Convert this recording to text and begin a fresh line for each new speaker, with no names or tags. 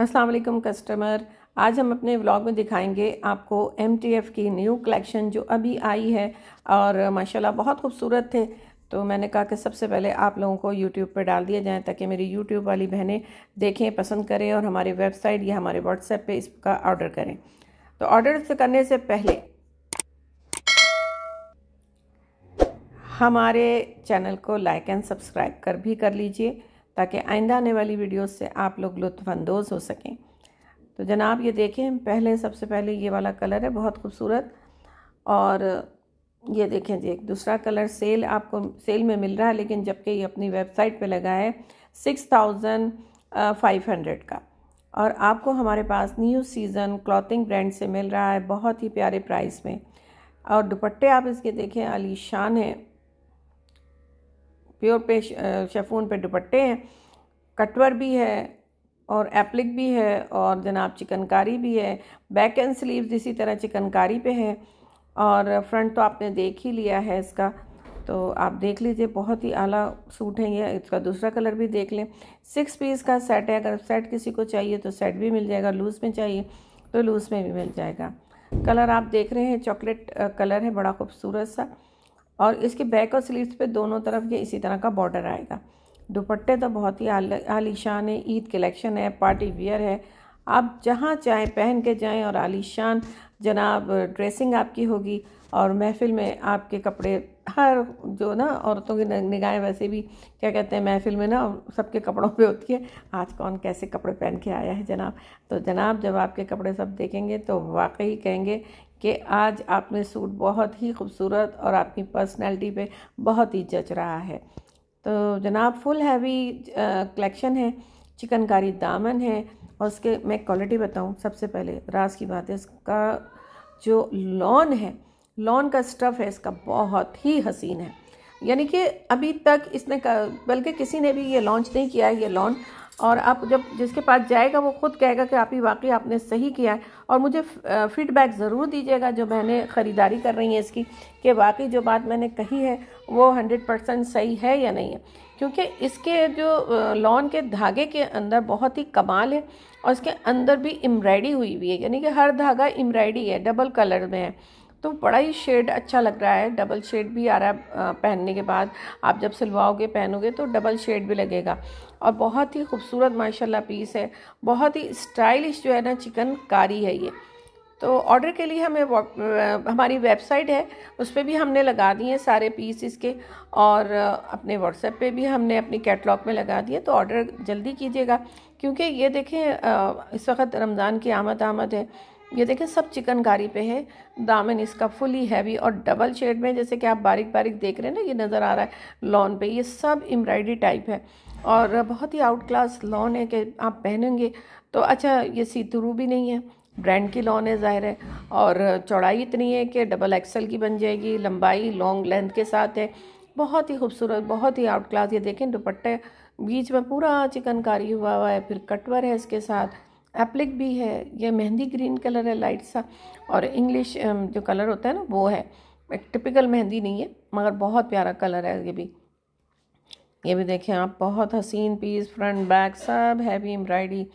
अस्सलाम वालेकुम कस्टमर आज हम अपने व्लॉग में दिखाएंगे आपको एम की न्यू कलेक्शन जो अभी आई है और माशाल्लाह बहुत खूबसूरत थे तो मैंने कहा कि सबसे पहले आप लोगों को यूट्यूब पर डाल दिया जाए ताकि मेरी यूट्यूब वाली बहनें देखें पसंद करें और हमारी वेबसाइट या हमारे व्हाट्सएप पे इसका ऑर्डर करें तो ऑर्डर करने से पहले हमारे चैनल को लाइक एंड सब्सक्राइब कर भी कर लीजिए ताकि आइंदा आने वाली वीडियोस से आप लोग लुफानंदोज़ हो सकें तो जनाब ये देखें पहले सबसे पहले ये वाला कलर है बहुत खूबसूरत और ये देखें जी एक दूसरा कलर सेल आपको सेल में मिल रहा है लेकिन जबकि ये अपनी वेबसाइट पे लगा है सिक्स थाउजेंड फाइव हंड्रेड का और आपको हमारे पास न्यू सीज़न क्लॉथिंग ब्रांड से मिल रहा है बहुत ही प्यारे प्राइस में और दुपट्टे आप इसके देखें अलीशान हैं प्योर पे शफून पे दुपट्टे हैं कटवर भी है और एप्लिक भी है और जनाब चिकनकारी भी है बैक एंड स्लीव्स इसी तरह चिकनकारी पे है और फ्रंट तो आपने देख ही लिया है इसका तो आप देख लीजिए बहुत ही आला सूट है ये इसका दूसरा कलर भी देख लें सिक्स पीस का सेट है अगर सेट किसी को चाहिए तो सेट भी मिल जाएगा लूज़ में चाहिए तो लूज़ में भी मिल जाएगा कलर आप देख रहे हैं चॉकलेट कलर है बड़ा खूबसूरत सा और इसके बैक और स्लीव्स पे दोनों तरफ ये इसी तरह का बॉर्डर आएगा दुपट्टे तो बहुत ही आलीशान है ईद कलेक्शन है पार्टी वियर है आप जहाँ चाहें पहन के जाएं और आलीशान जनाब ड्रेसिंग आपकी होगी और महफिल में आपके कपड़े हर जो ना औरतों की निगाहें वैसे भी क्या कहते हैं महफिल में ना सबके कपड़ों पे होती है आज कौन कैसे कपड़े पहन के आया है जनाब तो जनाब जब आपके कपड़े सब देखेंगे तो वाकई कहेंगे कि आज आप में सूट बहुत ही खूबसूरत और आपकी पर्सनैलिटी पर बहुत ही जच रहा है तो जनाब फुल हैवी कलेक्शन है चिकनकारी दामन है और उसके मैं क्वालिटी बताऊँ सबसे पहले रास की बात है इसका जो लॉन है लॉन का स्टफ़ है इसका बहुत ही हसीन है यानी कि अभी तक इसने बल्कि किसी ने भी ये लॉन्च नहीं किया है ये लॉन और आप जब जिसके पास जाएगा वो खुद कहेगा कि आप ही वाकई आपने सही किया है और मुझे फीडबैक ज़रूर दीजिएगा जो मैंने ख़रीदारी कर रही है इसकी कि वाकई जो बात मैंने कही है वो हंड्रेड परसेंट सही है या नहीं है क्योंकि इसके जो लॉन के धागे के अंदर बहुत ही कमाल है और इसके अंदर भी एम्ब्रायडी हुई हुई है यानी कि हर धागा एम्ब्रायडी है डबल कलर में है तो बड़ा ही शेड अच्छा लग रहा है डबल शेड भी आ रहा है पहनने के बाद आप जब सिलवाओगे पहनोगे तो डबल शेड भी लगेगा और बहुत ही खूबसूरत माशाल्लाह पीस है बहुत ही स्टाइलिश जो है ना चिकन कारी है ये तो ऑर्डर के लिए हमें हमारी वेबसाइट है उस पर भी हमने लगा दिए सारे पीस इसके और अपने व्हाट्सएप पे भी हमने अपने कैटलॉग में लगा दिए तो ऑर्डर जल्दी कीजिएगा क्योंकि ये देखें इस वक्त रमज़ान की आमद आमद है ये देखें सब चिकनकारी पे है दामन इसका फुली हैवी और डबल शेड में जैसे कि आप बारीक बारीक देख रहे हैं ना ये नज़र आ रहा है लॉन पे ये सब एम्ब्रॉयडरी टाइप है और बहुत ही आउट क्लास लॉन है कि आप पहनेंगे तो अच्छा ये सीतरू भी नहीं है ब्रांड की लॉन है ज़ाहिर है और चौड़ाई इतनी है कि डबल एक्सल की बन जाएगी लंबाई लॉन्ग लेंथ के साथ है बहुत ही खूबसूरत बहुत ही आउट क्लास ये देखें दुपट्टे बीच में पूरा चिकनकारी हुआ हुआ है फिर कटवर है इसके साथ एप्लिक भी है ये मेहंदी ग्रीन कलर है लाइट सा और इंग्लिश जो कलर होता है ना वो है एक टिपिकल मेहंदी नहीं है मगर बहुत प्यारा कलर है ये भी ये भी देखें आप बहुत हसीन पीस फ्रंट बैक सब हैवी एम्ब्रॉयडरी